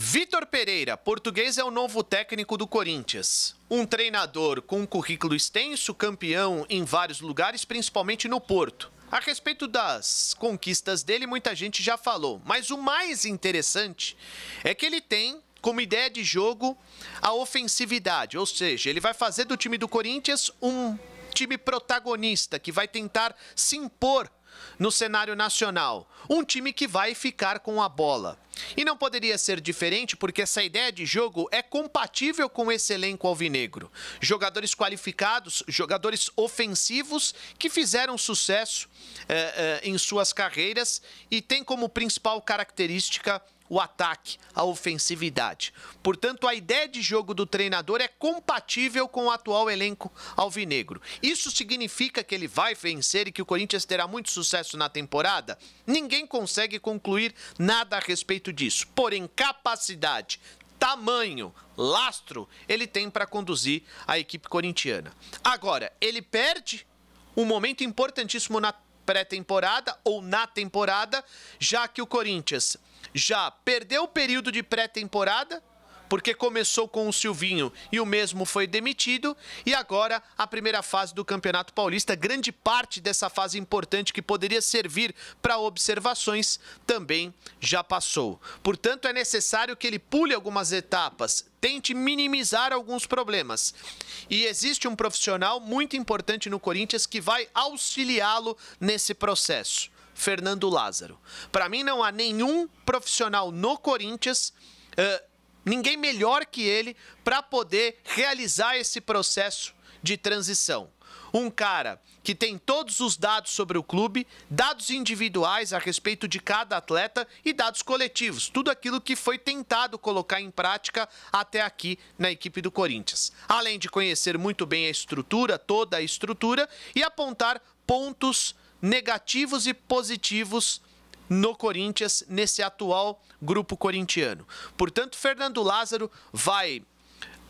Vitor Pereira, português é o novo técnico do Corinthians. Um treinador com um currículo extenso, campeão em vários lugares, principalmente no Porto. A respeito das conquistas dele, muita gente já falou, mas o mais interessante é que ele tem como ideia de jogo a ofensividade, ou seja, ele vai fazer do time do Corinthians um time protagonista que vai tentar se impor no cenário nacional, um time que vai ficar com a bola. E não poderia ser diferente porque essa ideia de jogo é compatível com esse elenco alvinegro. Jogadores qualificados, jogadores ofensivos que fizeram sucesso eh, eh, em suas carreiras e tem como principal característica o ataque, a ofensividade. Portanto, a ideia de jogo do treinador é compatível com o atual elenco alvinegro. Isso significa que ele vai vencer e que o Corinthians terá muito sucesso na temporada? Ninguém consegue concluir nada a respeito disso. Porém, capacidade, tamanho, lastro ele tem para conduzir a equipe corintiana. Agora, ele perde um momento importantíssimo na pré-temporada ou na temporada, já que o Corinthians já perdeu o período de pré-temporada, porque começou com o Silvinho e o mesmo foi demitido. E agora a primeira fase do Campeonato Paulista, grande parte dessa fase importante que poderia servir para observações, também já passou. Portanto, é necessário que ele pule algumas etapas, tente minimizar alguns problemas. E existe um profissional muito importante no Corinthians que vai auxiliá-lo nesse processo. Fernando Lázaro. Para mim, não há nenhum profissional no Corinthians. Uh, ninguém melhor que ele para poder realizar esse processo de transição. Um cara que tem todos os dados sobre o clube, dados individuais a respeito de cada atleta e dados coletivos, tudo aquilo que foi tentado colocar em prática até aqui na equipe do Corinthians. Além de conhecer muito bem a estrutura, toda a estrutura e apontar pontos negativos e positivos no Corinthians, nesse atual grupo corintiano. Portanto, Fernando Lázaro vai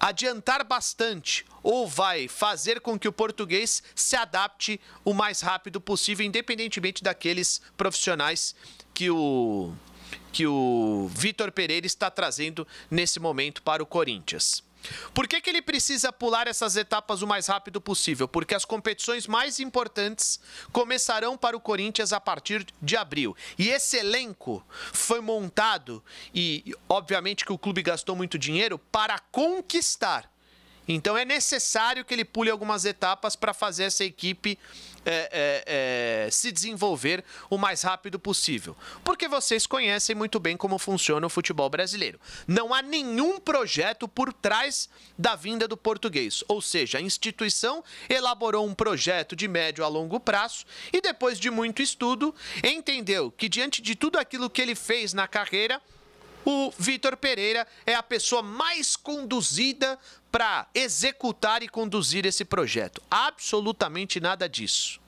adiantar bastante ou vai fazer com que o português se adapte o mais rápido possível, independentemente daqueles profissionais que o que o Vitor Pereira está trazendo nesse momento para o Corinthians. Por que, que ele precisa pular essas etapas o mais rápido possível? Porque as competições mais importantes começarão para o Corinthians a partir de abril. E esse elenco foi montado, e obviamente que o clube gastou muito dinheiro, para conquistar. Então é necessário que ele pule algumas etapas para fazer essa equipe é, é, é, se desenvolver o mais rápido possível. Porque vocês conhecem muito bem como funciona o futebol brasileiro. Não há nenhum projeto por trás da vinda do português. Ou seja, a instituição elaborou um projeto de médio a longo prazo e depois de muito estudo, entendeu que diante de tudo aquilo que ele fez na carreira, o Vitor Pereira é a pessoa mais conduzida para executar e conduzir esse projeto. Absolutamente nada disso.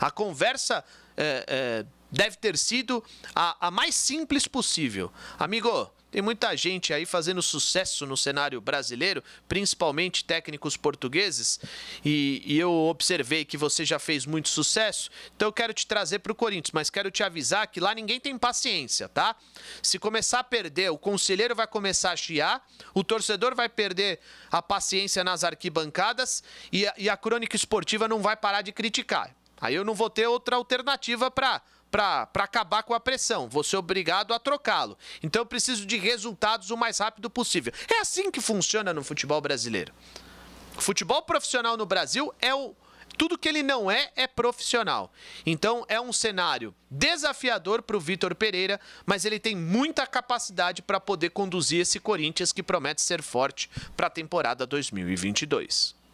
A conversa é, é, deve ter sido a, a mais simples possível. Amigo, tem muita gente aí fazendo sucesso no cenário brasileiro, principalmente técnicos portugueses, e, e eu observei que você já fez muito sucesso, então eu quero te trazer para o Corinthians, mas quero te avisar que lá ninguém tem paciência, tá? Se começar a perder, o conselheiro vai começar a chiar, o torcedor vai perder a paciência nas arquibancadas e a, e a crônica esportiva não vai parar de criticar. Aí eu não vou ter outra alternativa para para acabar com a pressão. Vou ser obrigado a trocá-lo. Então eu preciso de resultados o mais rápido possível. É assim que funciona no futebol brasileiro. O futebol profissional no Brasil é o tudo que ele não é é profissional. Então é um cenário desafiador para o Vitor Pereira, mas ele tem muita capacidade para poder conduzir esse Corinthians que promete ser forte para a temporada 2022.